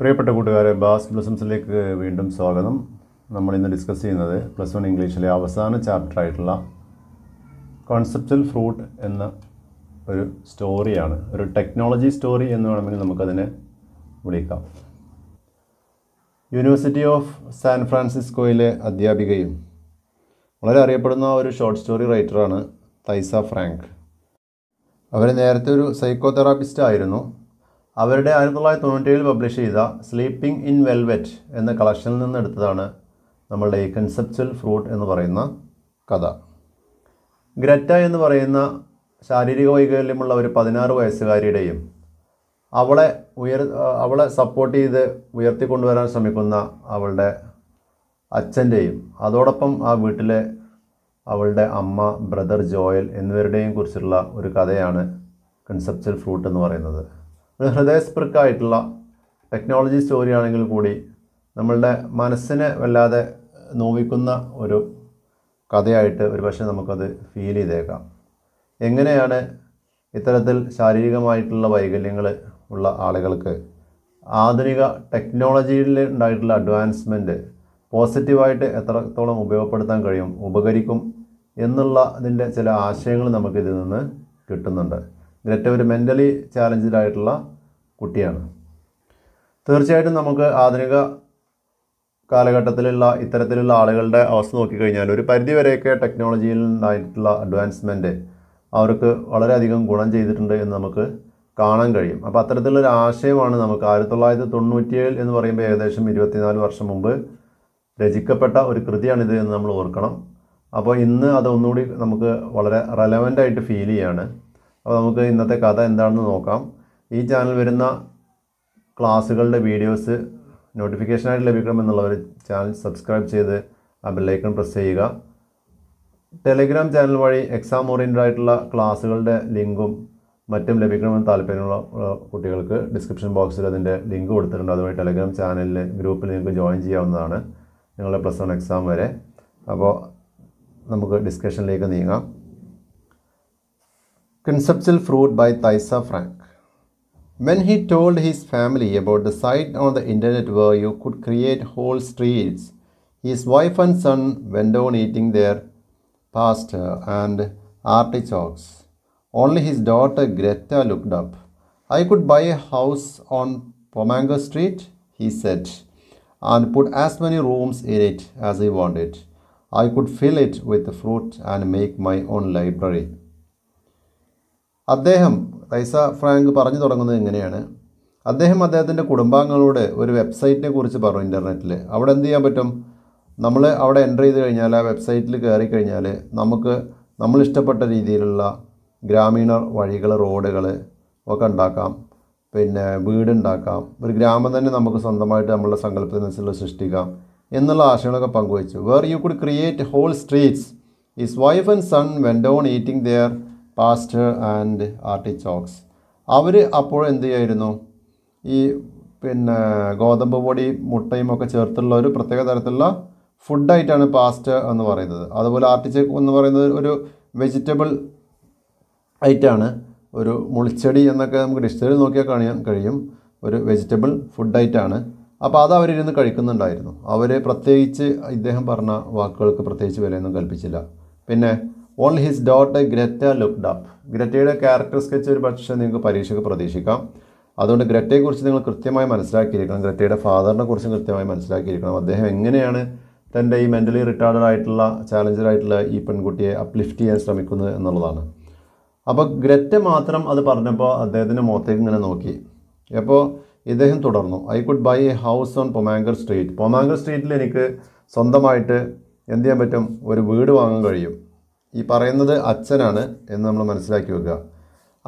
പ്രിയപ്പെട്ട കൂട്ടുകാരെ ബാസ് ബ്ലസംസിലേക്ക് വീണ്ടും സ്വാഗതം നമ്മൾ ഇന്ന് ഡിസ്കസ് ചെയ്യുന്നത് പ്ലസ് വൺ ഇംഗ്ലീഷിലെ അവസാന ചാപ്റ്റർ ആയിട്ടുള്ള കോൺസെപ്റ്റൽ ഫ്രൂട്ട് എന്ന ഒരു സ്റ്റോറിയാണ് ഒരു ടെക്നോളജി സ്റ്റോറി എന്ന് വേണമെങ്കിൽ നമുക്കതിനെ വിളിക്കാം യൂണിവേഴ്സിറ്റി ഓഫ് സാൻ ഫ്രാൻസിസ്കോയിലെ അധ്യാപികയും വളരെ അറിയപ്പെടുന്ന ഒരു ഷോർട്ട് സ്റ്റോറി റൈറ്ററാണ് തൈസ ഫ്രാങ്ക് അവർ നേരത്തെ ഒരു സൈക്കോതെറാപ്പിസ്റ്റ് ആയിരുന്നു അവരുടെ ആയിരത്തി തൊള്ളായിരത്തി ഏഴിൽ പബ്ലിഷ് ചെയ്ത സ്ലീപ്പിംഗ് ഇൻ വെൽവെറ്റ് എന്ന കളക്ഷനിൽ നിന്ന് എടുത്തതാണ് നമ്മളുടെ ഈ കൺസെപ്ച്വൽ ഫ്രൂട്ട് എന്ന് പറയുന്ന കഥ ഗ്രറ്റ എന്ന് പറയുന്ന ശാരീരിക വൈകല്യമുള്ള ഒരു പതിനാറ് വയസ്സുകാരിയുടെയും അവളെ ഉയർ അവളെ സപ്പോർട്ട് ചെയ്ത് ഉയർത്തിക്കൊണ്ടുവരാൻ ശ്രമിക്കുന്ന അവളുടെ അച്ഛൻ്റെയും അതോടൊപ്പം ആ വീട്ടിലെ അവളുടെ അമ്മ ബ്രദർ ജോയൽ എന്നിവരുടെയും കുറിച്ചുള്ള ഒരു കഥയാണ് കൺസെപ്ച്വൽ ഫ്രൂട്ട് എന്ന് പറയുന്നത് ഒരു ഹൃദയസ്പൃക്കായിട്ടുള്ള ടെക്നോളജി സ്റ്റോറി ആണെങ്കിൽ കൂടി നമ്മളുടെ മനസ്സിനെ വല്ലാതെ നോവിക്കുന്ന ഒരു കഥയായിട്ട് ഒരു പക്ഷേ നമുക്കത് ഫീൽ ചെയ്തേക്കാം എങ്ങനെയാണ് ഇത്തരത്തിൽ ശാരീരികമായിട്ടുള്ള വൈകല്യങ്ങൾ ഉള്ള ആളുകൾക്ക് ആധുനിക ടെക്നോളജിയിൽ ഉണ്ടായിട്ടുള്ള അഡ്വാൻസ്മെൻറ്റ് പോസിറ്റീവായിട്ട് എത്രത്തോളം ഉപയോഗപ്പെടുത്താൻ കഴിയും ഉപകരിക്കും എന്നുള്ള അതിൻ്റെ ചില ആശയങ്ങൾ നമുക്കിതിൽ നിന്ന് കിട്ടുന്നുണ്ട് ഇതിലേറ്റവും ഒരു മെൻ്റലി ചാലഞ്ച്ഡ് ആയിട്ടുള്ള കുട്ടിയാണ് തീർച്ചയായിട്ടും നമുക്ക് ആധുനിക കാലഘട്ടത്തിലുള്ള ഇത്തരത്തിലുള്ള ആളുകളുടെ അവസ്ഥ നോക്കിക്കഴിഞ്ഞാൽ ഒരു പരിധിവരെയൊക്കെ ടെക്നോളജിയിൽ ഉണ്ടായിട്ടുള്ള അഡ്വാൻസ്മെൻറ്റ് അവർക്ക് വളരെയധികം ഗുണം ചെയ്തിട്ടുണ്ട് എന്ന് നമുക്ക് കാണാൻ കഴിയും അപ്പോൾ അത്തരത്തിലുള്ളൊരു ആശയമാണ് നമുക്ക് ആയിരത്തി തൊള്ളായിരത്തി തൊണ്ണൂറ്റിയേഴിൽ എന്ന് പറയുമ്പോൾ ഏകദേശം ഇരുപത്തിനാല് വർഷം മുമ്പ് രചിക്കപ്പെട്ട ഒരു കൃതിയാണിത് എന്ന് നമ്മൾ ഓർക്കണം അപ്പോൾ ഇന്ന് അതൊന്നുകൂടി നമുക്ക് വളരെ റെലവൻ്റ് ആയിട്ട് ഫീൽ ചെയ്യാണ് അപ്പോൾ നമുക്ക് ഇന്നത്തെ കഥ എന്താണെന്ന് നോക്കാം ഈ ചാനൽ വരുന്ന ക്ലാസ്സുകളുടെ വീഡിയോസ് നോട്ടിഫിക്കേഷനായിട്ട് ലഭിക്കണമെന്നുള്ളവർ ചാനൽ സബ്സ്ക്രൈബ് ചെയ്ത് ആ ബെല്ലൈക്കൺ പ്രസ് ചെയ്യുക ടെലിഗ്രാം ചാനൽ വഴി എക്സാം ഓറിയൻറ്റഡ് ആയിട്ടുള്ള ക്ലാസ്സുകളുടെ ലിങ്കും മറ്റും ലഭിക്കണമെന്ന് താല്പര്യമുള്ള കുട്ടികൾക്ക് ഡിസ്ക്രിപ്ഷൻ ബോക്സിൽ അതിൻ്റെ ലിങ്ക് കൊടുത്തിട്ടുണ്ട് അതുവഴി ടെലിഗ്രാം ചാനലിൽ ഗ്രൂപ്പിൽ നിങ്ങൾക്ക് ജോയിൻ ചെയ്യാവുന്നതാണ് നിങ്ങളുടെ പ്ലസ് വൺ എക്സാം വരെ അപ്പോൾ നമുക്ക് ഡിസ്കഷനിലേക്ക് നീങ്ങാം Conceptual Fruit by Thaisa Frank. When he told his family about the site on the internet where you could create whole streets, his wife and son went on eating their pasta and artichokes. Only his daughter Greta looked up. I could buy a house on Pomango Street, he said, and put as many rooms in it as I wanted. I could fill it with fruit and make my own library. അദ്ദേഹം Raisa Frank പറഞ്ഞു തുടങ്ങുന്നത് എങ്ങനെയാണ് അദ്ദേഹം അദ്ദേഹത്തിൻ്റെ കുടുംബാംഗങ്ങളോട് ഒരു വെബ്സൈറ്റിനെ കുറിച്ച് പറഞ്ഞു ഇൻ്റർനെറ്റിൽ അവിടെ എന്ത് ചെയ്യാൻ പറ്റും നമ്മൾ അവിടെ എൻ്റർ ചെയ്ത് കഴിഞ്ഞാൽ ആ വെബ്സൈറ്റിൽ കയറി കഴിഞ്ഞാൽ നമുക്ക് നമ്മൾ ഇഷ്ടപ്പെട്ട രീതിയിലുള്ള ഗ്രാമീണ വഴികൾ റോഡുകൾ ഒക്കെ ഉണ്ടാക്കാം പിന്നെ വീടുണ്ടാക്കാം ഒരു ഗ്രാമം തന്നെ നമുക്ക് സ്വന്തമായിട്ട് നമ്മളുടെ സങ്കല്പത്തിനനുസരിച്ച് സൃഷ്ടിക്കാം എന്നുള്ള ആശയങ്ങളൊക്കെ പങ്കുവച്ചു where you could create whole streets his wife and son when done eating their pasta and artichokes അവർ അപ്പോൾ എന്ത് ചെയ്യായിരുന്നു ഈ പിന്നെ ഗോതമ്പ് പൊടി മുട്ടയും ഒക്കെ ചേർത്തുള്ള ഒരു പ്രത്യേക തരത്തിലുള്ള ഫുഡായിട്ടാണ് പാസ്റ്റ എന്ന് പറയുന്നത് അതുപോലെ ആർട്ടിച്ചോക്ക് എന്ന് പറയുന്നത് ഒരു വെജിറ്റബിൾ ഐറ്റാണ് ഒരു മുളിച്ചെടി എന്നൊക്കെ നമുക്ക് ഡിക്ഷണറി നോക്കിയാൽ കാണാൻ കഴിയും ഒരു വെജിറ്റബിൾ ഫുഡായിട്ടാണ് അപ്പോൾ അത് അവരിരുന്ന് കഴിക്കുന്നുണ്ടായിരുന്നു അവർ പ്രത്യേകിച്ച് ഇദ്ദേഹം പറഞ്ഞ വാക്കുകൾക്ക് പ്രത്യേകിച്ച് വിലയൊന്നും കൽപ്പിച്ചില്ല പിന്നെ on his daughter Greta looked up ഗ്രറ്റയുടെ ക്യാരക്ടർ സ്കെച്ച് ഒരു പക്ഷേ നിങ്ങൾക്ക് പരീക്ഷയ്ക്ക് പ്രതീക്ഷിക്കാം അതുകൊണ്ട് ഗ്രറ്റയെക്കുറിച്ച് നിങ്ങൾ കൃത്യമായി മനസ്സിലാക്കിയിരിക്കണം ഗ്രറ്റയുടെ ഫാദറിനെ കുറിച്ച് കൃത്യമായി മനസ്സിലാക്കിയിരിക്കണം അദ്ദേഹം എങ്ങനെയാണ് തൻ്റെ ഈ മെൻ്റലി റിട്ടയർഡ് ആയിട്ടുള്ള ചാലഞ്ചറായിട്ടുള്ള ഈ പെൺകുട്ടിയെ അപ്ലിഫ്റ്റ് ചെയ്യാൻ ശ്രമിക്കുന്നത് എന്നുള്ളതാണ് അപ്പോൾ ഗ്രറ്റ മാത്രം അത് പറഞ്ഞപ്പോൾ അദ്ദേഹത്തിൻ്റെ മുഖത്തേക്ക് ഇങ്ങനെ നോക്കി അപ്പോൾ ഇദ്ദേഹം തുടർന്നു I could buy a house on Pomander street Pomander സ്ട്രീറ്റിൽ എനിക്ക് സ്വന്തമായിട്ട് എന്ത് ചെയ്യാൻ പറ്റും ഒരു വീട് വാങ്ങാൻ കഴിയും ഈ പറയുന്നത് അച്ഛനാണ് എന്ന് നമ്മൾ മനസ്സിലാക്കി വെക്കുക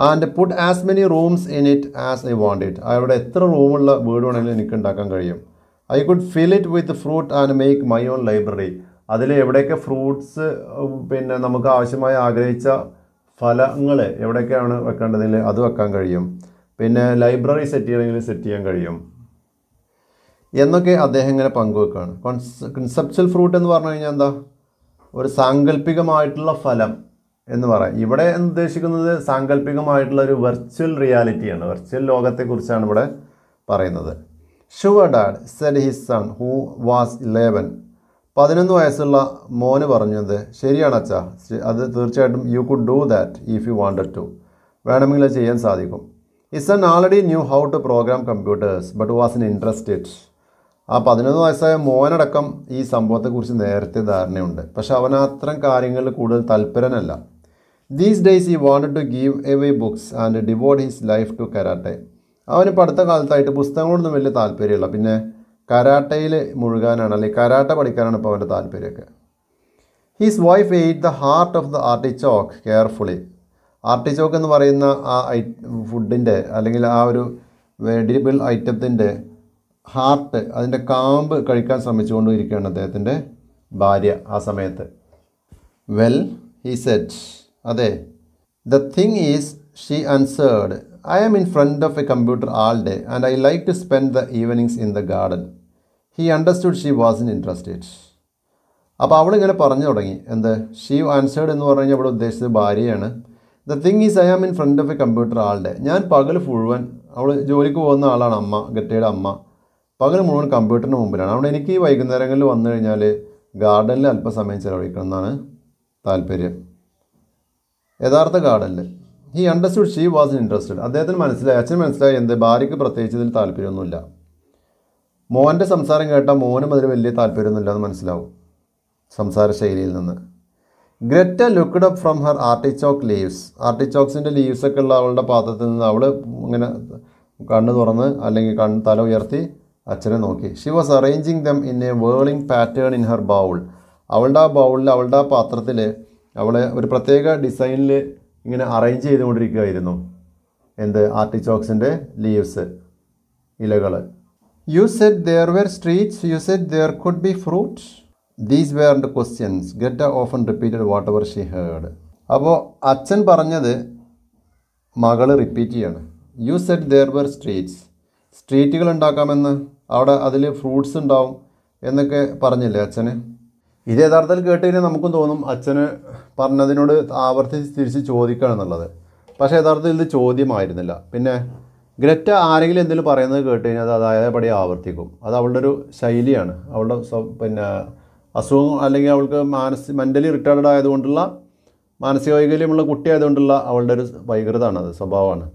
and put as many rooms in it as I want it അവിടെ എത്ര റൂമുള്ള വീട് വേണമെങ്കിലും എനിക്ക് ഉണ്ടാക്കാൻ കഴിയും I could fill it with fruit and make my own library അതിൽ എവിടെയൊക്കെ ഫ്രൂട്ട്സ് പിന്നെ നമുക്ക് ആവശ്യമായി ആഗ്രഹിച്ച ഫലങ്ങൾ എവിടെയൊക്കെയാണ് വെക്കേണ്ടതിൽ അത് വെക്കാൻ കഴിയും പിന്നെ ലൈബ്രറി സെറ്റ് ചെയ്യണമെങ്കിൽ സെറ്റ് ചെയ്യാൻ കഴിയും എന്നൊക്കെ അദ്ദേഹം ഇങ്ങനെ പങ്കുവെക്കുകയാണ് കൺസെപ്ച്വൽ ഫ്രൂട്ട് എന്ന് പറഞ്ഞു കഴിഞ്ഞാൽ എന്താ ഒരു സാങ്കല്പികമായിട്ടുള്ള ഫലം എന്ന് പറയാം ഇവിടെ ഉദ്ദേശിക്കുന്നത് സാങ്കല്പികമായിട്ടുള്ള ഒരു വെർച്വൽ റിയാലിറ്റിയാണ് വെർച്വൽ ലോകത്തെക്കുറിച്ചാണ് ഇവിടെ പറയുന്നത് sure dad said his son who was eleven പതിനൊന്ന് വയസ്സുള്ള മോന് പറഞ്ഞത് ശരിയാണ് അച്ഛാ അത് തീർച്ചയായിട്ടും you could do that if you wanted to വേണമെങ്കിൽ ചെയ്യാൻ സാധിക്കും his son already knew how to program computers but was uninterested ആ പതിനൊന്ന് വയസ്സായ മോനടക്കം ഈ സംഭവത്തെക്കുറിച്ച് നേരത്തെ ധാരണയുണ്ട് പക്ഷെ അവൻ അത്തരം കാര്യങ്ങളിൽ കൂടുതൽ തൽപരനല്ല these days he wanted to give away books and devote his life to karate അവന് അടുത്ത കാലത്തായിട്ട് പുസ്തകങ്ങളൊന്നും വലിയ താല്പര്യമില്ല പിന്നെ കരാട്ടയിൽ മുഴുകാനാണ് അല്ലെങ്കിൽ കരാട്ട പഠിക്കാനാണ് ഇപ്പോൾ അവൻ്റെ താല്പര്യമൊക്കെ his wife ate the heart of the artichoke carefully artichoke എന്ന് പറയുന്ന ആ ഐ ഫുഡിൻ്റെ അല്ലെങ്കിൽ ആ ഒരു വെഡിബിൾ ഐറ്റത്തിൻ്റെ ഹാർട്ട് അതിൻ്റെ കാമ്പ് കഴിക്കാൻ ശ്രമിച്ചുകൊണ്ടിരിക്കുകയാണ് അദ്ദേഹത്തിൻ്റെ ഭാര്യ ആ സമയത്ത് വെൽ ഹി സെറ്റ് അതെ the thing is she answered I am in front of a computer all day and I like to spend the evenings in the garden he understood she was uninterested അപ്പോൾ അവളിങ്ങനെ പറഞ്ഞു തുടങ്ങി എന്ത് she answered എന്ന് പറഞ്ഞു കഴിഞ്ഞാൽ ഇവിടെ ഉദ്ദേശിച്ചത് ഭാര്യയാണ് the thing is I am in front of a computer day ഞാൻ പകൽ മുഴുവൻ അവൾ ജോലിക്ക് പോകുന്ന ആളാണ് അമ്മ ഗട്ടയുടെ അമ്മ പകൽ മുഴുവൻ കമ്പ്യൂട്ടറിന് മുമ്പിലാണ് അതുകൊണ്ട് എനിക്ക് വൈകുന്നേരങ്ങളിൽ വന്നു കഴിഞ്ഞാൽ ഗാർഡനിൽ അല്പസമയം ചിലവഴിക്കണം എന്നാണ് താല്പര്യം യഥാർത്ഥ ഗാർഡനിൽ he understood she was interested അദ്ദേഹത്തിന് മനസ്സിലായി അച്ഛൻ മനസ്സിലായി എന്ത് ഭാര്യയ്ക്ക് പ്രത്യേകിച്ച് ഇതിൽ താല്പര്യമൊന്നുമില്ല മോൻ്റെ സംസാരം കേട്ടാൽ മോനും അതിൽ വലിയ താല്പര്യമൊന്നുമില്ല എന്ന് മനസ്സിലാവും സംസാര ശൈലിയിൽ നിന്ന് Greta looked up from her artichoke leaves ആർട്ടിച്ചോക്സിൻ്റെ ലീവ്സൊക്കെ ഉള്ള അവളുടെ പാത്രത്തിൽ നിന്ന് അവൾ ഇങ്ങനെ കണ്ണ് തുറന്ന് അല്ലെങ്കിൽ കണ്ണ് തല ഉയർത്തി അച്ഛനെ നോക്കി she was arranging them in a whirling pattern in her bowl അവളുടെ ആ ബൗളിൽ അവളുടെ ആ പാത്രത്തിൽ അവളെ ഒരു പ്രത്യേക ഡിസൈനിൽ ഇങ്ങനെ അറേഞ്ച് ചെയ്തുകൊണ്ടിരിക്കുകയായിരുന്നു എന്ത് ആർട്ടിച്ചോക്സിൻ്റെ ലീവ്സ് ഇലകൾ you said there were streets you said there could be fruits these were the questions get often repeated whatever she heard അപ്പോൾ അച്ഛൻ പറഞ്ഞത് മകൾ റിപ്പീറ്റ് ചെയ്യാണ് you said there were streets സ്ട്രീറ്റുകൾ ഉണ്ടാക്കാമെന്ന് അവിടെ അതിൽ ഫ്രൂട്ട്സ് ഉണ്ടാവും എന്നൊക്കെ പറഞ്ഞില്ലേ അച്ഛന് ഇത് യഥാർത്ഥത്തിൽ കേട്ട് കഴിഞ്ഞാൽ നമുക്കും തോന്നും അച്ഛന് പറഞ്ഞതിനോട് ആവർത്തിച്ച് തിരിച്ച് ചോദിക്കുക എന്നുള്ളത് പക്ഷേ യഥാർത്ഥത്തിൽ ഇത് ചോദ്യമായിരുന്നില്ല പിന്നെ ഗ്രറ്റ ആരെങ്കിലും എന്തെങ്കിലും പറയുന്നത് കേട്ട് കഴിഞ്ഞാൽ അത് പടി ആവർത്തിക്കും അത് അവളുടെ ഒരു ശൈലിയാണ് അവളുടെ പിന്നെ അസുഖം അല്ലെങ്കിൽ അവൾക്ക് മാനസിക മെൻ്റലി റിട്ടയർഡ് ആയതുകൊണ്ടുള്ള മാനസിക വൈകല്യമുള്ള കുട്ടിയായതുകൊണ്ടുള്ള അവളുടെ ഒരു വൈകൃതമാണ് അത് സ്വഭാവമാണ്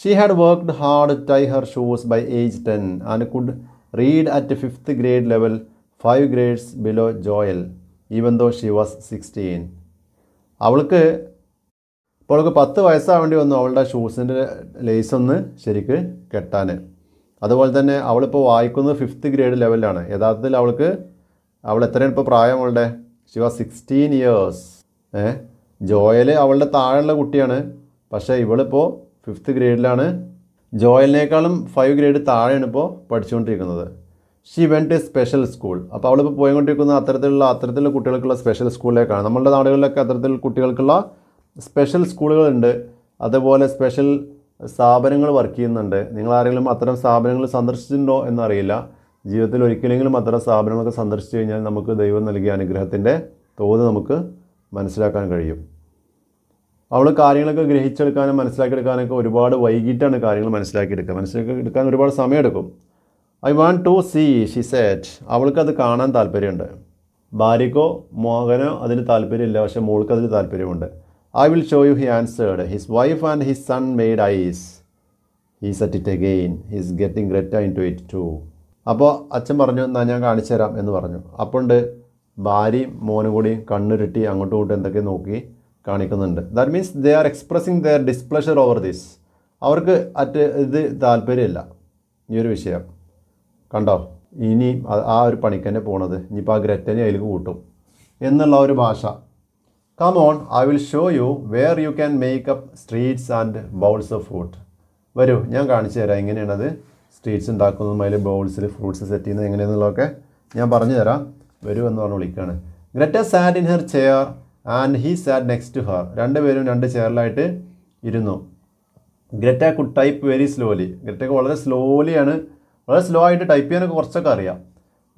she had worked hard tie her shoes by age ten and could read at at grade level five grades below Joel even though though was sixteen അവൾക്ക് ഇപ്പോൾ അവൾക്ക് പത്ത് വയസ്സാവേണ്ടി വന്നു അവളുടെ ഷൂസിൻ്റെ ലേസ് ഒന്ന് ശരിക്ക് കെട്ടാൻ അതുപോലെ തന്നെ അവളിപ്പോൾ വായിക്കുന്നത് ഫിഫ്ത്ത് ഗ്രേഡ് ലെവലിലാണ് യഥാർത്ഥത്തിൽ അവൾക്ക് അവൾ എത്രയാണ് ഇപ്പോൾ പ്രായം അവളുടെ she was sixteen years uh Joel അവളുടെ താഴെയുള്ള കുട്ടിയാണ് പക്ഷേ ഇവളിപ്പോൾ ഫിഫ്ത്ത് ഗ്രേഡിലാണ് ജോയലിനേക്കാളും ഫൈവ് ഗ്രേഡ് താഴെയാണ് ഇപ്പോൾ പഠിച്ചുകൊണ്ടിരിക്കുന്നത് she went to special school അപ്പോൾ അവളിപ്പോൾ പോയിക്കൊണ്ടിരിക്കുന്ന അത്തരത്തിലുള്ള അത്തരത്തിലുള്ള കുട്ടികൾക്കുള്ള സ്പെഷ്യൽ സ്കൂളിലേക്കാണ് നമ്മളുടെ നാടുകളിലൊക്കെ അത്തരത്തിൽ കുട്ടികൾക്കുള്ള സ്പെഷ്യൽ സ്കൂളുകളുണ്ട് അതുപോലെ സ്പെഷ്യൽ സ്ഥാപനങ്ങൾ വർക്ക് ചെയ്യുന്നുണ്ട് നിങ്ങൾ ആരെങ്കിലും അത്തരം സ്ഥാപനങ്ങൾ സന്ദർശിച്ചിട്ടുണ്ടോ എന്നറിയില്ല ജീവിതത്തിൽ ഒരിക്കലെങ്കിലും അത്തരം സ്ഥാപനങ്ങളൊക്കെ സന്ദർശിച്ചു കഴിഞ്ഞാൽ നമുക്ക് ദൈവം നൽകിയ അനുഗ്രഹത്തിൻ്റെ തോത് നമുക്ക് മനസ്സിലാക്കാൻ കഴിയും അവൾ കാര്യങ്ങളൊക്കെ ഗ്രഹിച്ചെടുക്കാനും മനസ്സിലാക്കിയെടുക്കാനൊക്കെ ഒരുപാട് വൈകിട്ടാണ് കാര്യങ്ങൾ മനസ്സിലാക്കിയെടുക്കുക മനസ്സിലാക്കി എടുക്കാൻ ഒരുപാട് സമയമെടുക്കും I want to see she said അവൾക്കത് കാണാൻ താല്പര്യമുണ്ട് ഭാര്യക്കോ മോഹനോ അതിന് താല്പര്യമില്ല പക്ഷേ മോൾക്ക് അതിന് താല്പര്യമുണ്ട് I will show you he answered his wife and his son made eyes he said it again he's getting Greta into it too അപ്പോൾ അച്ഛൻ പറഞ്ഞു എന്നാൽ ഞാൻ കാണിച്ചു തരാം എന്ന് പറഞ്ഞു അപ്പോൾ ഭാര്യയും മോനും കൂടി കണ്ണുരുട്ടി അങ്ങോട്ടും ഇങ്ങോട്ടും എന്തൊക്കെ നോക്കി കാണിക്കുന്നുണ്ട് that means they are expressing their displeasure over this അവർക്ക് അറ്റ് ഇത് താല്പര്യമില്ല ഈ ഒരു വിഷയം കണ്ടോ ഇനി ആ ഒരു പണിക്കന്നെ പോണത് ഇനിയിപ്പോൾ ആ ഗ്രറ്റനെ അതിൽ കൂട്ടും എന്നുള്ള ഒരു ഭാഷ come on I will show you where you can make up streets and bowls of fruit വരൂ ഞാൻ കാണിച്ചു തരാം എങ്ങനെയാണത് സ്ട്രീറ്റ്സ് ഉണ്ടാക്കുന്നതും അതിൽ ബൗൾസിൽ ഫ്രൂട്ട്സ് സെറ്റ് ചെയ്യുന്നത് എങ്ങനെയെന്നുള്ളതൊക്കെ ഞാൻ പറഞ്ഞു തരാം വരൂ എന്ന് പറഞ്ഞ് വിളിക്കുകയാണ് Greta sat in her chair and he sat next to her രണ്ടുപേരും രണ്ട് ചെയറിലായിട്ട് ഇരുന്നു Greta could type very slowly ഗ്രറ്റയ്ക്ക് വളരെ സ്ലോലിയാണ് വളരെ സ്ലോ ആയിട്ട് ടൈപ്പ് ചെയ്യാനൊക്കെ കുറച്ചൊക്കെ അറിയാം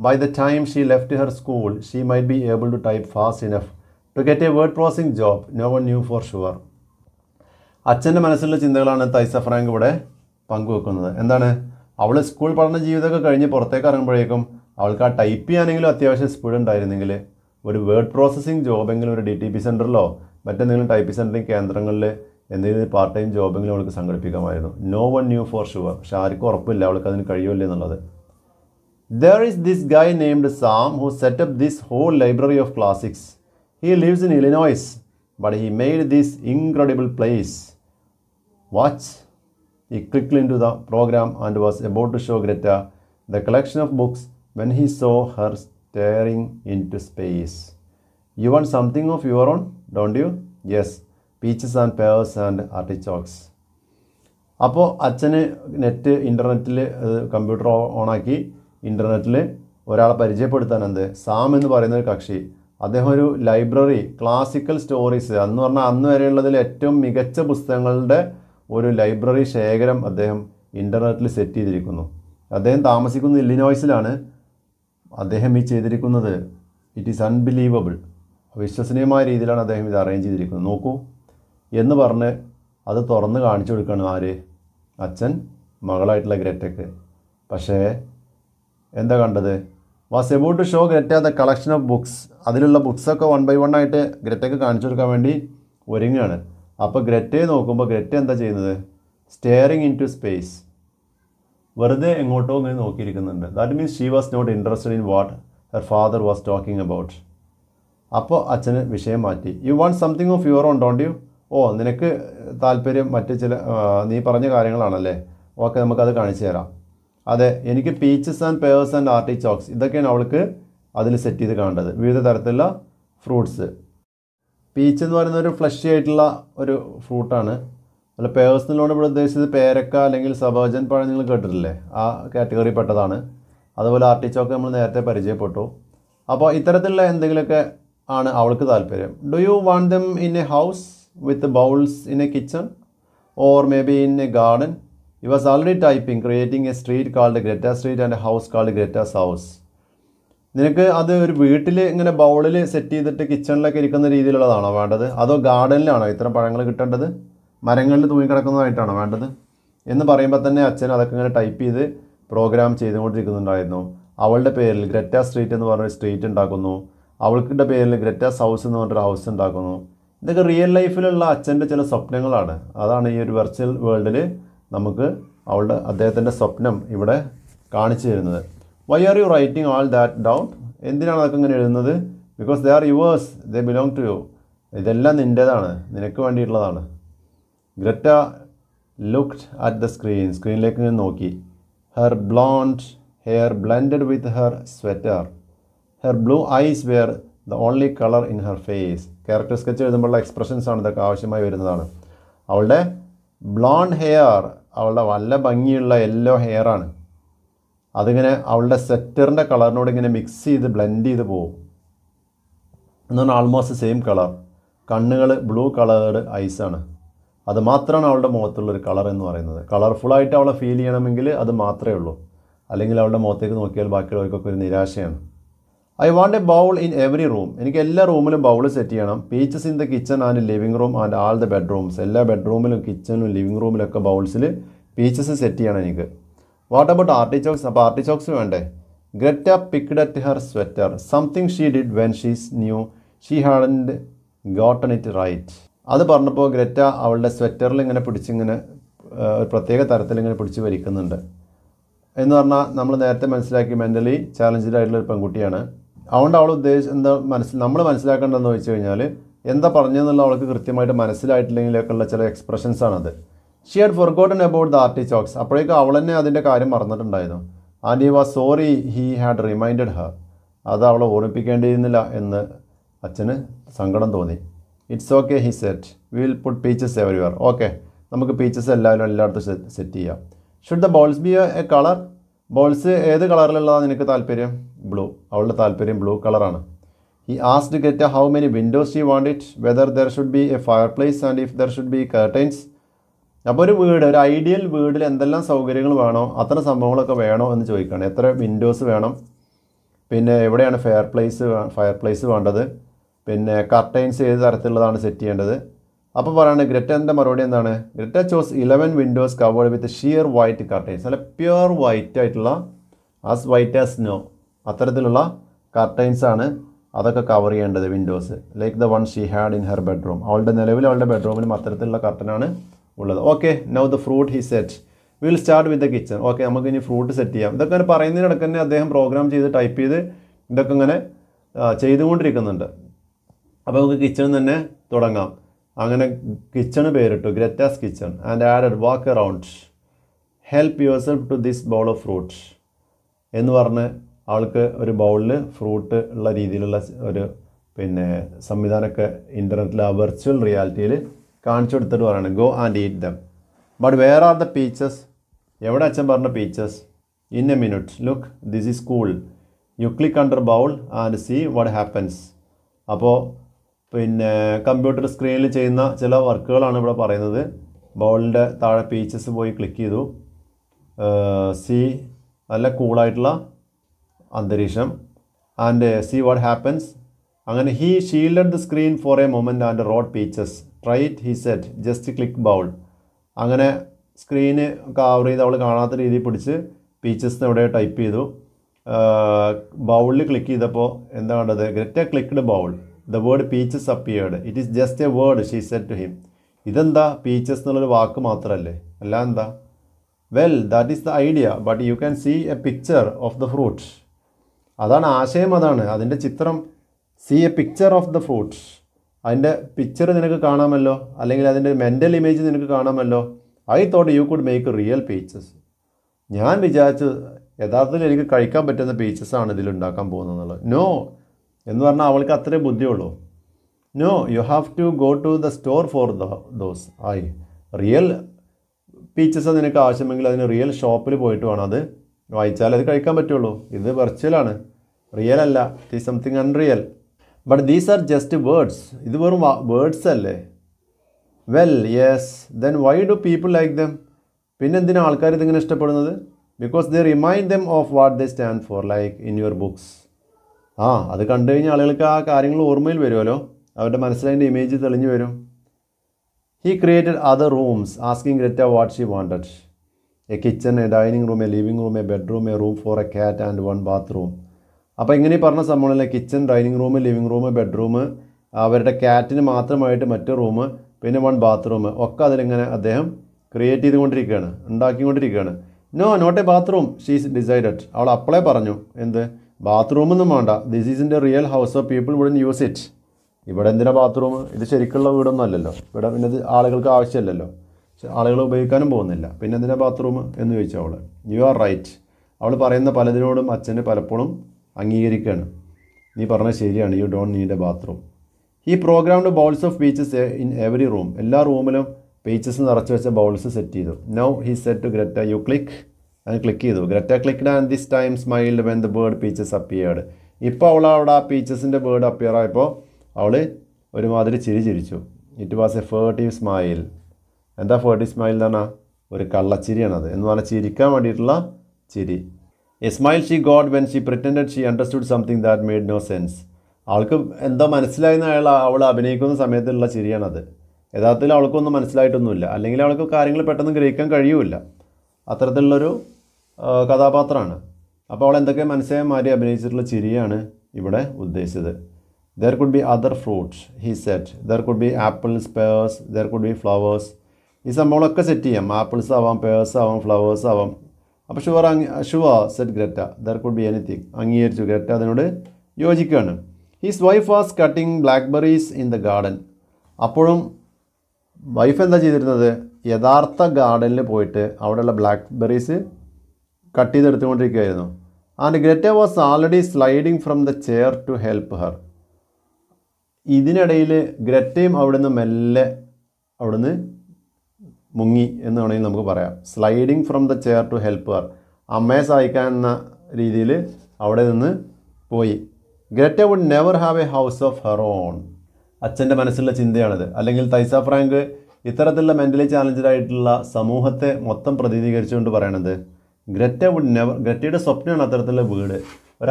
by the time she left her school she might be able to type fast enough to get a word processing job no one knew for sure അച്ഛൻ്റെ മനസ്സിലുള്ള ചിന്തകളാണ് തൈസ ഫ്രാങ്ക് ഇവിടെ പങ്കുവെക്കുന്നത് എന്താണ് അവൾ സ്കൂൾ പഠന ജീവിതമൊക്കെ കഴിഞ്ഞ് പുറത്തേക്ക് ഇറങ്ങുമ്പോഴേക്കും അവൾക്ക് ആ ടൈപ്പ് ചെയ്യാനെങ്കിലും അത്യാവശ്യം സ്പീഡ് ഉണ്ടായിരുന്നെങ്കിൽ ഒരു വേർഡ് പ്രോസസ്സിംഗ് ജോബെങ്കിലും ഒരു ഡി ടി പി സെൻറ്ററിലോ മറ്റെന്തെങ്കിലും ടൈപ്പ് സെൻറ്ററിംഗ് കേന്ദ്രങ്ങളിൽ എന്തെങ്കിലും പാർട്ട് ടൈം ജോബെങ്കിലും അവൾക്ക് സംഘടിപ്പിക്കാമായിരുന്നു no one knew for sure പക്ഷെ ആർക്കും ഉറപ്പില്ല അവൾക്ക് അതിന് കഴിയുമല്ലേ എന്നുള്ളത് there is this guy named Sam who set up this whole library of classics he lives in Illinois but he made this incredible place watch click into the program and was about to show Greta the collection of books when he saw her staring into space. You want something of your own, don't you? Yes, peaches and pears and artichokes. അപ്പോൾ അച്ഛന് net ഇൻ്റർനെറ്റിൽ computer ഓണാക്കി ഇൻ്റർനെറ്റിൽ ഒരാളെ പരിചയപ്പെടുത്താൻ എന്ത് Sam എന്ന് പറയുന്ന ഒരു കക്ഷി അദ്ദേഹം ഒരു ലൈബ്രറി ക്ലാസിക്കൽ സ്റ്റോറീസ് എന്ന് പറഞ്ഞാൽ അന്ന് വരെയുള്ളതിൽ ഏറ്റവും മികച്ച പുസ്തകങ്ങളുടെ ഒരു ലൈബ്രറി ശേഖരം അദ്ദേഹം ഇൻ്റർനെറ്റിൽ സെറ്റ് ചെയ്തിരിക്കുന്നു അദ്ദേഹം താമസിക്കുന്നത് ഇല്ലിനോയ്സിലാണ് അദ്ദേഹം ഈ ചെയ്തിരിക്കുന്നത് ഇറ്റ് ഈസ് അൺബിലീവബിൾ വിശ്വസനീയമായ രീതിയിലാണ് അദ്ദേഹം ഇത് അറേഞ്ച് ചെയ്തിരിക്കുന്നത് നോക്കൂ എന്ന് പറഞ്ഞ് അത് തുറന്ന് കാണിച്ചു കൊടുക്കുകയാണ് ആര് അച്ഛൻ മകളായിട്ടുള്ള ഗ്രറ്റയ്ക്ക് പക്ഷേ എന്താ കണ്ടത് was about to show Greta the collection of books അതിലുള്ള ബുക്സൊക്കെ വൺ ബൈ വൺ ആയിട്ട് ഗ്രറ്റയ്ക്ക് കാണിച്ചു കൊടുക്കാൻ വേണ്ടി ഒരുങ്ങുകയാണ് അപ്പോൾ ഗ്രറ്റയെ നോക്കുമ്പോൾ ഗ്രറ്റ എന്താ ചെയ്യുന്നത് സ്റ്റെയറിങ് ഇൻ ടു സ്പേസ് വെറുതെ എങ്ങോട്ടോ ഇങ്ങനെ നോക്കിയിരിക്കുന്നുണ്ട് that means she was not interested in what her father was talking about അപ്പോൾ അച്ഛന് വിഷയം മാറ്റി you want something of your own don't you oh നിനക്ക് താല്പര്യം മറ്റ് ചില നീ പറഞ്ഞ കാര്യങ്ങളാണല്ലേ ഓക്കെ നമുക്കത് കാണിച്ചു തരാം അതെ എനിക്ക് peaches and pears and artichokes ഇതൊക്കെയാണ് അവൾക്ക് അതിൽ സെറ്റ് ചെയ്ത് കാണേണ്ടത് വിവിധ തരത്തിലുള്ള ഫ്രൂട്ട്സ് പീച്ച് എന്ന് പറയുന്ന ഒരു ഫ്ലഷി ആയിട്ടുള്ള ഒരു ഫ്രൂട്ടാണ് അല്ല പേഴ്സണൽ ലോൺ ഇവിടെ ഉദ്ദേശിച്ചത് പേരക്ക അല്ലെങ്കിൽ സബോജൻ പഴം നിങ്ങൾ കേട്ടിട്ടില്ലേ ആ കാറ്റഗറി പെട്ടതാണ് അതുപോലെ ആർട്ടിച്ചോക്ക് നമ്മൾ നേരത്തെ പരിചയപ്പെട്ടു അപ്പോൾ ഇത്തരത്തിലുള്ള എന്തെങ്കിലുമൊക്കെ ആണ് അവൾക്ക് താല്പര്യം do you want them in a house with bowls in a kitchen or maybe in a garden he was already typing creating a street called Greta street and a house called Greta's house നിനക്ക് അത് ഒരു വീട്ടിൽ ഇങ്ങനെ ബൗളിൽ set ചെയ്തിട്ട് കിച്ചണിലൊക്കെ ഇരിക്കുന്ന രീതിയിലുള്ളതാണോ വേണ്ടത് അതോ ഗാർഡനിലാണോ ഇത്തരം പഴങ്ങൾ കിട്ടേണ്ടത് മരങ്ങളിൽ തൂങ്ങിക്കിടക്കുന്നതായിട്ടാണ് വേണ്ടത് എന്ന് പറയുമ്പോൾ തന്നെ അച്ഛൻ അതൊക്കെ ഇങ്ങനെ ടൈപ്പ് ചെയ്ത് പ്രോഗ്രാം ചെയ്തുകൊണ്ടിരിക്കുന്നുണ്ടായിരുന്നു അവളുടെ പേരിൽ ഗ്രറ്റ സ്ട്രീറ്റ് എന്ന് പറഞ്ഞൊരു സ്ട്രീറ്റ് ഉണ്ടാക്കുന്നു അവൾക്കിൻ്റെ പേരിൽ ഗ്രറ്റാസ് ഹൗസ് എന്ന് പറഞ്ഞൊരു ഹൗസ് ഉണ്ടാക്കുന്നു ഇതൊക്കെ റിയൽ ലൈഫിലുള്ള അച്ഛൻ്റെ ചില സ്വപ്നങ്ങളാണ് അതാണ് ഈ ഒരു വെർച്വൽ വേൾഡിൽ നമുക്ക് അവളുടെ അദ്ദേഹത്തിൻ്റെ സ്വപ്നം ഇവിടെ കാണിച്ചു തരുന്നത് why are you writing all that down എന്തിനാണ് അതൊക്കെ ഇങ്ങനെ എഴുതുന്നത് because they are yours they belong to you ഇതെല്ലാം നിൻ്റേതാണ് നിനക്ക് വേണ്ടിയിട്ടുള്ളതാണ് Greta looked at the screen സ്ക്രീനിലേക്ക് ഞാൻ നോക്കി her blond hair blended with her sweater her blue eyes were the only colour in her face character sketch എഴുതുമ്പോഴുള്ള ആണ് ഇതൊക്കെ ആവശ്യമായി വരുന്നതാണ് അവളുടെ ബ്ലോണ്ട് ഹെയർ അവളുടെ നല്ല ഭംഗിയുള്ള യെല്ലോ ഹെയറാണ് അതിങ്ങനെ അവളുടെ സെറ്ററിൻ്റെ കളറിനോട് ഇങ്ങനെ മിക്സ് ചെയ്ത് ബ്ലെൻഡ് ചെയ്ത് പോകും പറഞ്ഞാൽ ആൾമോസ്റ്റ് സെയിം കളർ കണ്ണുകൾ ബ്ലൂ കളേർഡ് ഐസാണ് അത് മാത്രമാണ് അവളുടെ മുഖത്തുള്ളൊരു കളർ എന്ന് പറയുന്നത് കളർഫുള്ളായിട്ട് അവളെ ഫീൽ ചെയ്യണമെങ്കിൽ അത് മാത്രമേ ഉള്ളൂ അല്ലെങ്കിൽ അവളുടെ മുഖത്തേക്ക് നോക്കിയാൽ ബാക്കിയുള്ളവർക്കൊക്കെ ഒരു നിരാശയാണ് I want a bowl in every room എനിക്ക് എല്ലാ റൂമിലും ബൗൾ സെറ്റ് ചെയ്യണം peaches in the kitchen and living room and all the bedrooms എല്ലാ ബെഡ്റൂമിലും കിച്ചനും ലിവിംഗ് റൂമിലൊക്കെ ബൗൾസിൽ പീച്ചസ് സെറ്റ് ചെയ്യണം എനിക്ക് വാട്ട് അബൌട്ട് ആർട്ടിച്ചോക്സ് അപ്പോൾ ആർട്ടിച്ചോക്സ് വേണ്ടേ Greta picked at her sweater something she did when she's knew she hadn't gotten it right അത് പറഞ്ഞപ്പോൾ Greta അവളുടെ സ്വെറ്ററിൽ ഇങ്ങനെ പിടിച്ചിങ്ങനെ ഒരു പ്രത്യേക തരത്തിൽ ഇങ്ങനെ പിടിച്ച് വലിക്കുന്നുണ്ട് എന്ന് പറഞ്ഞാൽ നമ്മൾ നേരത്തെ മനസ്സിലാക്കി മെൻ്റലി ചാലഞ്ചഡ് ആയിട്ടുള്ള ഒരു പെൺകുട്ടിയാണ് അതുകൊണ്ട് അവൾ ഉദ്ദേശ എന്താ മനസ്സിൽ നമ്മൾ മനസ്സിലാക്കേണ്ടതെന്ന് ചോദിച്ചു കഴിഞ്ഞാൽ എന്താ പറഞ്ഞതെന്നുള്ള അവൾക്ക് കൃത്യമായിട്ട് മനസ്സിലായിട്ടില്ലെങ്കിലൊക്കെയുള്ള ചില എക്സ്പ്രഷൻസ് ആണത് she had forgotten about the artichokes അപ്പോഴേക്കും അവൾ തന്നെ അതിൻ്റെ കാര്യം മറന്നിട്ടുണ്ടായിരുന്നു and he was sorry he had reminded her അത് അവളെ ഓർമ്മിപ്പിക്കേണ്ടിയിരുന്നില്ല എന്ന് അച്ഛന് സങ്കടം തോന്നി it's okay he said we'll put peaches everywhere okay നമുക്ക് പീച്ചസ് എല്ലാവരും എല്ലായിടത്തും സെറ്റ് ചെയ്യാം should the bowls be a colour bowls ഏത് കളറിലുള്ളതാണ് നിനക്ക് താല്പര്യം ബ്ലൂ അവളുടെ താല്പര്യം ബ്ലൂ കളറാണ് he asked Greta how many windows you want it whether there should be a fireplace and if there should be curtains അപ്പോൾ ഒരു വീട് ഒരു ഐഡിയൽ വീടിൽ എന്തെല്ലാം സൗകര്യങ്ങൾ വേണോ അത്ര സംഭവങ്ങളൊക്കെ വേണോ എന്ന് ചോദിക്കുകയാണ് എത്ര വിൻഡോസ് വേണം പിന്നെ എവിടെയാണ് ഫയർ പ്ലേസ് ഫയർ പ്ലേസ് വേണ്ടത് പിന്നെ കർട്ടൈൻസ് ഏത് തരത്തിലുള്ളതാണ് സെറ്റ് ചെയ്യേണ്ടത് അപ്പോൾ പറയുന്നത് ഗ്രെറ്റൻ്റെ മറുപടി എന്താണ് Greta chose eleven windows covered with sheer white curtains അല്ല പ്യുവർ വൈറ്റ് ആയിട്ടുള്ള ആസ് വൈറ്റ് ആസ് നോ അത്തരത്തിലുള്ള കർട്ടൈൻസ് ആണ് അതൊക്കെ കവർ ചെയ്യേണ്ടത് windows like the one she had in her bedroom അവളുടെ നിലവിൽ അവളുടെ ബെഡ്റൂമിലും അത്തരത്തിലുള്ള കർട്ടനാണ് ഉള്ളത് okay now the fruit he said we'll start with the kitchen okay നമുക്ക് ഇനി ഫ്രൂട്ട് സെറ്റ് ചെയ്യാം ഇതൊക്കെ പറയുന്നതിനിടയ്ക്ക് തന്നെ അദ്ദേഹം പ്രോഗ്രാം ചെയ്ത് ടൈപ്പ് ചെയ്ത് ഇതൊക്കെ ഇങ്ങനെ ചെയ്തുകൊണ്ടിരിക്കുന്നുണ്ട് അപ്പോൾ നമുക്ക് കിച്ചൺ തന്നെ തുടങ്ങാം അങ്ങനെ കിച്ചൺ പേരിട്ടു Greta's kitchen and added walk around help yourself to this bowl of fruit എന്ന് പറഞ്ഞ് ആൾക്ക് ഒരു ബൗളിൽ ഫ്രൂട്ട് ഉള്ള രീതിയിലുള്ള ഒരു പിന്നെ സംവിധാനമൊക്കെ ഇൻ്റർനെറ്റിൽ ആ വെർച്വൽ റിയാലിറ്റിയിൽ കാണിച്ചു കൊടുത്തിട്ട് പറയുന്നത് go and eat them but where are the peaches എവിടെ അച്ഛൻ പറഞ്ഞ peaches in a minute look this is cool you click under bowl and see what happens അപ്പോൾ പിന്നെ കമ്പ്യൂട്ടർ സ്ക്രീനിൽ ചെയ്യുന്ന ചില വർക്കുകളാണ് ഇവിടെ പറയുന്നത് ബോളിൻ്റെ താഴെ പീച്ചസ് പോയി ക്ലിക്ക് ചെയ്തു സി നല്ല കൂളായിട്ടുള്ള അന്തരീക്ഷം ആൻഡ് സി വാട്ട് ഹാപ്പൻസ് അങ്ങനെ he shielded the screen for a moment and wrote peaches try it he said just click bowl അങ്ങനെ സ്ക്രീന് കവർ ചെയ്ത് അവൾ കാണാത്ത രീതിയിൽ പിടിച്ച് പീച്ചസ് ഇവിടെ ടൈപ്പ് ചെയ്തു ബൗളിൽ ക്ലിക്ക് ചെയ്തപ്പോൾ എന്താ കണ്ടത് Greta a clicked bowl the word peaches appeared it is just a word she said to him ഇതെന്താ പീച്ചസ് എന്നുള്ളൊരു വാക്ക് മാത്രമല്ലേ അല്ല എന്താ well that is the idea but you can see a picture of the fruits അതാണ് ആശയം അതാണ് അതിൻ്റെ ചിത്രം see a picture of the fruits അതിൻ്റെ പിക്ചർ നിനക്ക് കാണാമല്ലോ അല്ലെങ്കിൽ അതിൻ്റെ മെൻ്റൽ ഇമേജ് നിനക്ക് കാണാമല്ലോ I thought you could make real peaches ഞാൻ വിചാരിച്ചു യഥാർത്ഥത്തിൽ എനിക്ക് കഴിക്കാൻ പറ്റുന്ന പീച്ചസ് ആണ് ഇതിലുണ്ടാക്കാൻ പോകുന്നത് നോ എന്ന് പറഞ്ഞാൽ അവൾക്ക് അത്രേ ബുദ്ധിയുള്ളൂ no you have to go to the store for the those I real peaches നിനക്ക് ആവശ്യമെങ്കിൽ അതിന് റിയൽ ഷോപ്പിൽ പോയിട്ട് വേണം അത് വായിച്ചാൽ അത് കഴിക്കാൻ പറ്റുള്ളൂ ഇത് വെർച്വലാണ് റിയൽ അല്ല it is something unreal but these are just words ഇത് വെറും വേർഡ്സ് അല്ലേ well yes then why do people like them പിന്നെ എന്തിനാണ് ആൾക്കാർ ഇതിങ്ങനെ ഇഷ്ടപ്പെടുന്നത് because they remind them of what they stand for like in your books ആ അത് കണ്ടു കഴിഞ്ഞാൽ ആളുകൾക്ക് ആ കാര്യങ്ങൾ ഓർമ്മയിൽ വരുമല്ലോ അവരുടെ മനസ്സിലതിൻ്റെ ഇമേജ് തെളിഞ്ഞു വരും he created other rooms asking Greta what she wanted a kitchen a dining room a living room a bedroom a room for a cat and one bathroom അപ്പോൾ ഇങ്ങനെ പറഞ്ഞ സംഭവങ്ങളിൽ kitchen dining room living room bedroom അവരുടെ ക്യാറ്റിന് മാത്രമായിട്ട് മറ്റു room പിന്നെ one bathroom ഒക്കെ അതിലിങ്ങനെ അദ്ദേഹം ക്രിയേറ്റ് ചെയ്തുകൊണ്ടിരിക്കുകയാണ് ഉണ്ടാക്കിക്കൊണ്ടിരിക്കുകയാണ് no not a bathroom she's decided അവൾ അപ്പളേ പറഞ്ഞു എന്ത് ബാത്റൂമൊന്നും വേണ്ട this is in real house of people wouldn't use it ഇവിടെ എന്തിനാ ബാത്റൂം ഇത് ശരിക്കുള്ള വീടൊന്നും അല്ലല്ലോ ഇവിടെ പിന്നെ ഇത് ആളുകൾക്ക് ആവശ്യമല്ലല്ലോ ആളുകൾ ഉപയോഗിക്കാനും പോകുന്നില്ല പിന്നെ എന്തിനാ ബാത്റൂം എന്ന് ചോദിച്ചു അവൾ യു ആർ റൈറ്റ് അവൾ പറയുന്ന പലതിനോടും അച്ഛന് പലപ്പോഴും അംഗീകരിക്കുകയാണ് നീ പറഞ്ഞത് ശരിയാണ് you don't need a bathroom ഈ പ്രോഗ്രാമിൻ്റെ bowls of peaches in every room എല്ലാ റൂമിലും പീച്ചസ് നിറച്ച് വെച്ച ബൗൾസ് സെറ്റ് ചെയ്തു now he said to Greta you click അത് ക്ലിക്ക് ചെയ്തു Greta clicked and this time smiled when the word peaches appeared ഇപ്പോൾ അവൾ അവിടെ ആ പീച്ചസിൻ്റെ ബേർഡ് അപ്പിയർ ആയപ്പോൾ അവൾ ഒരുമാതിരി ചിരി ചിരിച്ചു it was a furtive smile എന്താ ഫേർട്ടീവ് സ്മൈൽ പറഞ്ഞാൽ ഒരു കള്ളച്ചിരിയാണത് എന്ന് പറഞ്ഞാൽ ചിരിക്കാൻ വേണ്ടിയിട്ടുള്ള ചിരി a smile she got when she pretended she understood something that made no sense അവൾക്ക് എന്തോ മനസ്സിലായിരുന്ന അയാൾ അവൾ അഭിനയിക്കുന്ന സമയത്തുള്ള ചിരിയാണത് യഥാർത്ഥത്തിൽ അവൾക്കൊന്നും മനസ്സിലായിട്ടൊന്നുമില്ല അല്ലെങ്കിൽ അവൾക്ക് കാര്യങ്ങൾ പെട്ടെന്ന് ഗ്രഹിക്കാൻ കഴിയുമില്ല അത്തരത്തിലുള്ളൊരു കഥാപാത്രമാണ് അപ്പോൾ അവൾ എന്തൊക്കെ മാറി അഭിനയിച്ചിട്ടുള്ള ചിരിയാണ് ഇവിടെ ഉദ്ദേശിച്ചത് there could be other fruits he said there could be apples pears there could be flowers ഈ സംഭവങ്ങളൊക്കെ സെറ്റ് ചെയ്യാം ആപ്പിൾസ് ആവാം പേഴ്സ് ആവാം ഫ്ലവേഴ്സ് ആവാം അപ്പോൾ ഷുവർ അങ് sure said Greta there could be anything അംഗീകരിച്ചു ഗ്രറ്റ അതിനോട് യോജിക്കുകയാണ് his wife was cutting blackberries in the garden അപ്പോഴും വൈഫ് എന്താ ചെയ്തിരുന്നത് യഥാർത്ഥ ഗാർഡനിൽ പോയിട്ട് അവിടെയുള്ള ബ്ലാക്ക്ബെറീസ് കട്ട് ചെയ്തെടുത്തുകൊണ്ടിരിക്കുകയായിരുന്നു and Greta was already sliding from the chair to help her ഇതിനിടയിൽ ഗ്രെറ്റയും അവിടുന്ന് മെല്ലെ അവിടുന്ന് മുങ്ങി എന്ന് വേണമെങ്കിൽ നമുക്ക് പറയാം sliding from the chair to help her അമ്മയെ സഹായിക്കാൻ എന്ന രീതിയിൽ അവിടെ നിന്ന് പോയി Greta would never have a house of her own അച്ഛൻ്റെ മനസ്സിലുള്ള ചിന്തയാണിത് അല്ലെങ്കിൽ തൈസ ഫ്രാങ്ക് ഇത്തരത്തിലുള്ള മെൻ്റലി ചാലഞ്ചഡ് ആയിട്ടുള്ള സമൂഹത്തെ മൊത്തം പ്രതിനിധീകരിച്ചുകൊണ്ട് പറയണത് ഗ്രറ്റ വുഡ് നെവർ ഗ്രറ്റയുടെ സ്വപ്നമാണ് അത്തരത്തിലുള്ള വീട്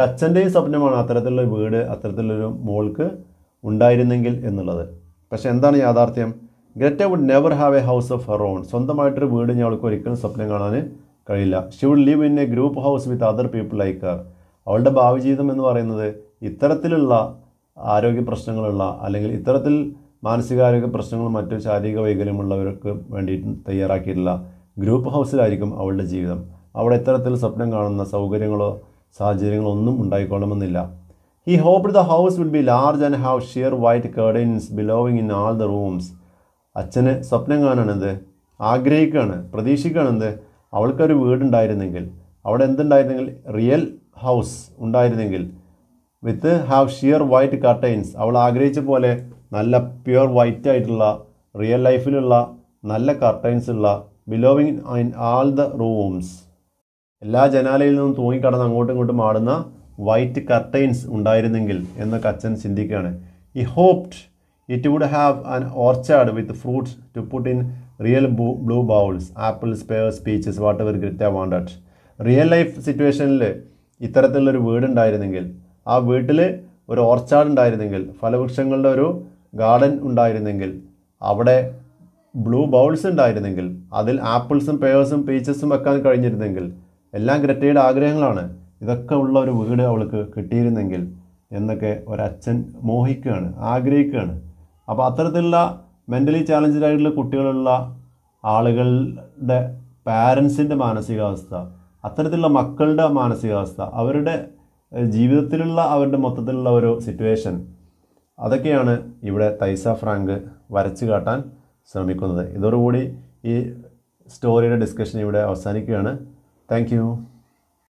അച്ഛൻ്റെയും സ്വപ്നമാണ് അത്തരത്തിലുള്ള വീട് അത്തരത്തിലൊരു മോൾക്ക് ഉണ്ടായിരുന്നെങ്കിൽ എന്നുള്ളത് പക്ഷേ എന്താണ് യാഥാർത്ഥ്യം Greta would never have a house of her own സ്വന്തമായിട്ടൊരു വീട് ഞങ്ങൾക്ക് ഒരിക്കലും സ്വപ്നം കാണാൻ കഴിയില്ല she would live in a group house with other people like her അവളുടെ ഭാവി ജീവിതം എന്ന് പറയുന്നത് ഇത്തരത്തിലുള്ള ആരോഗ്യ പ്രശ്നങ്ങളുള്ള അല്ലെങ്കിൽ ഇത്തരത്തിൽ മാനസികാരോഗ്യ പ്രശ്നങ്ങളും മറ്റു ശാരീരിക വൈകല്യമുള്ളവർക്ക് വേണ്ടി തയ്യാറാക്കിയിട്ടുള്ള ഗ്രൂപ്പ് ഹൗസിലായിരിക്കും അവളുടെ ജീവിതം അവിടെ ഇത്തരത്തിൽ സ്വപ്നം കാണുന്ന സൗകര്യങ്ങളോ സാഹചര്യങ്ങളോ ഒന്നും ഉണ്ടായിക്കൊള്ളണമെന്നില്ല he hope the house will be large and have sheer white curtains billowing in all the rooms അച്ഛന് സ്വപ്നം കാണണത് ആഗ്രഹിക്കുകയാണ് പ്രതീക്ഷിക്കുകയാണെന്ത് അവൾക്കൊരു വീടുണ്ടായിരുന്നെങ്കിൽ അവിടെ എന്തുണ്ടായിരുന്നെങ്കിൽ റിയൽ ഹൗസ് ഉണ്ടായിരുന്നെങ്കിൽ with have sheer white curtains അവൾ ആഗ്രഹിച്ച പോലെ നല്ല പ്യുർ വൈറ്റ് ആയിട്ടുള്ള റിയൽ ലൈഫിലുള്ള നല്ല കർട്ടൈൻസ് ഉള്ള billowing in all the rooms എല്ലാ ജനാലയിൽ നിന്നും തൂങ്ങിക്കടന്ന് അങ്ങോട്ടും ഇങ്ങോട്ടും ആടുന്ന വൈറ്റ് കർട്ടൈൻസ് ഉണ്ടായിരുന്നെങ്കിൽ എന്നൊക്കെ അച്ഛൻ ചിന്തിക്കുകയാണ് he hoped it would have an orchard with fruits to put in real blue bowls apples pears peaches whatever Greta wanted real life സിറ്റുവേഷനിൽ ഇത്തരത്തിലുള്ളൊരു വീടുണ്ടായിരുന്നെങ്കിൽ ആ വീട്ടിൽ ഒരു ഓർച്ചാർഡ് ഉണ്ടായിരുന്നെങ്കിൽ ഫലവൃക്ഷങ്ങളുടെ ഒരു ഗാർഡൻ ഉണ്ടായിരുന്നെങ്കിൽ അവിടെ ബ്ലൂ ബൗൾസ് ഉണ്ടായിരുന്നെങ്കിൽ അതിൽ ആപ്പിൾസും പേഴ്സും പീച്ചസും വെക്കാൻ കഴിഞ്ഞിരുന്നെങ്കിൽ എല്ലാം ഗ്രറ്റയുടെ ആഗ്രഹങ്ങളാണ് ഇതൊക്കെ ഉള്ള ഒരു വീട് അവൾക്ക് കിട്ടിയിരുന്നെങ്കിൽ എന്നൊക്കെ ഒരച്ഛൻ മോഹിക്കുകയാണ് ആഗ്രഹിക്കുകയാണ് അപ്പോൾ അത്തരത്തിലുള്ള മെൻ്റലി ചാലഞ്ചഡ് ആയിട്ടുള്ള കുട്ടികളുള്ള ആളുകളുടെ പാരൻസിൻ്റെ മാനസികാവസ്ഥ അത്തരത്തിലുള്ള മക്കളുടെ മാനസികാവസ്ഥ അവരുടെ ജീവിതത്തിലുള്ള അവരുടെ മൊത്തത്തിലുള്ള ഒരു സിറ്റുവേഷൻ അതൊക്കെയാണ് ഇവിടെ തൈസ ഫ്രാങ്ക് വരച്ചു കാട്ടാൻ ശ്രമിക്കുന്നത് ഇതോടുകൂടി ഈ സ്റ്റോറിയുടെ ഡിസ്കഷൻ ഇവിടെ അവസാനിക്കുകയാണ് Thank you.